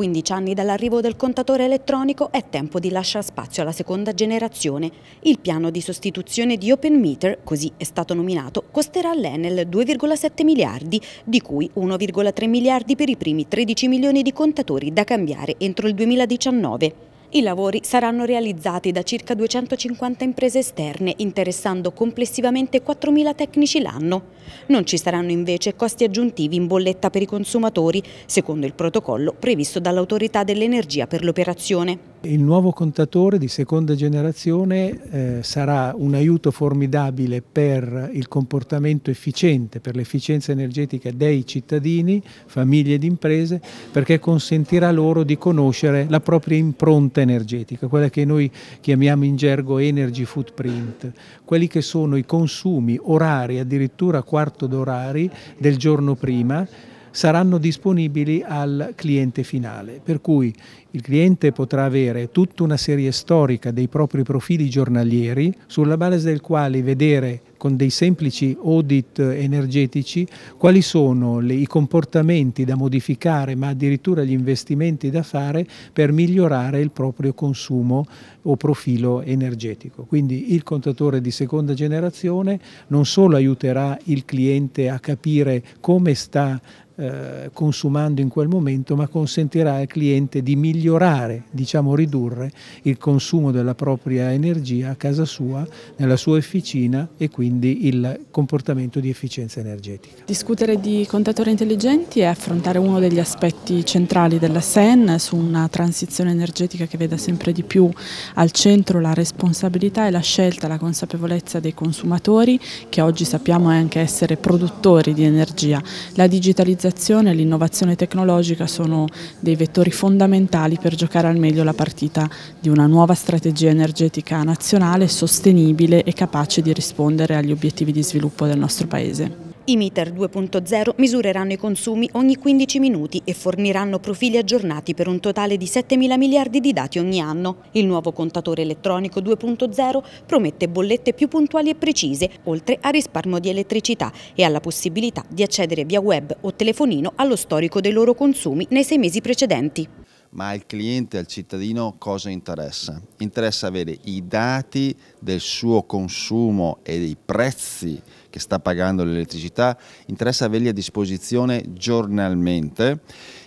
15 anni dall'arrivo del contatore elettronico è tempo di lasciare spazio alla seconda generazione. Il piano di sostituzione di Open Meter, così è stato nominato, costerà all'Enel 2,7 miliardi, di cui 1,3 miliardi per i primi 13 milioni di contatori da cambiare entro il 2019. I lavori saranno realizzati da circa 250 imprese esterne, interessando complessivamente 4.000 tecnici l'anno. Non ci saranno invece costi aggiuntivi in bolletta per i consumatori, secondo il protocollo previsto dall'Autorità dell'Energia per l'operazione. Il nuovo contatore di seconda generazione eh, sarà un aiuto formidabile per il comportamento efficiente, per l'efficienza energetica dei cittadini, famiglie ed imprese, perché consentirà loro di conoscere la propria impronta energetica, quella che noi chiamiamo in gergo energy footprint, quelli che sono i consumi orari, addirittura quarto d'orari del giorno prima, saranno disponibili al cliente finale, per cui il cliente potrà avere tutta una serie storica dei propri profili giornalieri sulla base del quale vedere con dei semplici audit energetici quali sono le, i comportamenti da modificare ma addirittura gli investimenti da fare per migliorare il proprio consumo o profilo energetico. Quindi il contatore di seconda generazione non solo aiuterà il cliente a capire come sta eh, consumando in quel momento, ma consentirà al cliente di migliorare, diciamo ridurre il consumo della propria energia a casa sua, nella sua officina e quindi il comportamento di efficienza energetica. Discutere di contatori intelligenti è affrontare uno degli aspetti centrali della SEN su una transizione energetica che veda sempre di più al centro la responsabilità e la scelta, la consapevolezza dei consumatori che oggi sappiamo anche essere produttori di energia. La digitalizzazione digitalizzazione e l'innovazione tecnologica sono dei vettori fondamentali per giocare al meglio la partita di una nuova strategia energetica nazionale sostenibile e capace di rispondere agli obiettivi di sviluppo del nostro Paese. I meter 2.0 misureranno i consumi ogni 15 minuti e forniranno profili aggiornati per un totale di 7 mila miliardi di dati ogni anno. Il nuovo contatore elettronico 2.0 promette bollette più puntuali e precise, oltre a risparmio di elettricità e alla possibilità di accedere via web o telefonino allo storico dei loro consumi nei sei mesi precedenti ma al cliente, al cittadino cosa interessa? Interessa avere i dati del suo consumo e dei prezzi che sta pagando l'elettricità, interessa averli a disposizione giornalmente,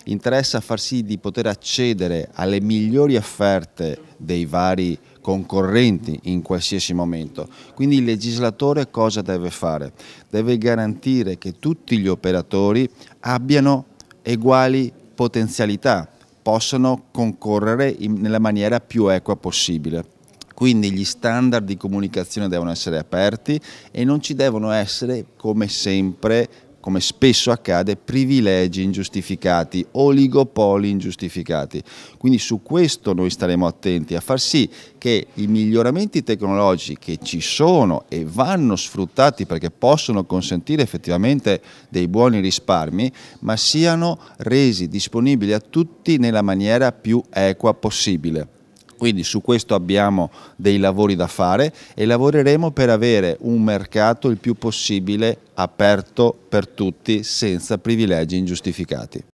interessa far sì di poter accedere alle migliori offerte dei vari concorrenti in qualsiasi momento. Quindi il legislatore cosa deve fare? Deve garantire che tutti gli operatori abbiano uguali potenzialità possano concorrere in, nella maniera più equa possibile. Quindi gli standard di comunicazione devono essere aperti e non ci devono essere, come sempre, come spesso accade, privilegi ingiustificati, oligopoli ingiustificati. Quindi su questo noi staremo attenti a far sì che i miglioramenti tecnologici che ci sono e vanno sfruttati perché possono consentire effettivamente dei buoni risparmi, ma siano resi disponibili a tutti nella maniera più equa possibile. Quindi su questo abbiamo dei lavori da fare e lavoreremo per avere un mercato il più possibile aperto per tutti senza privilegi ingiustificati.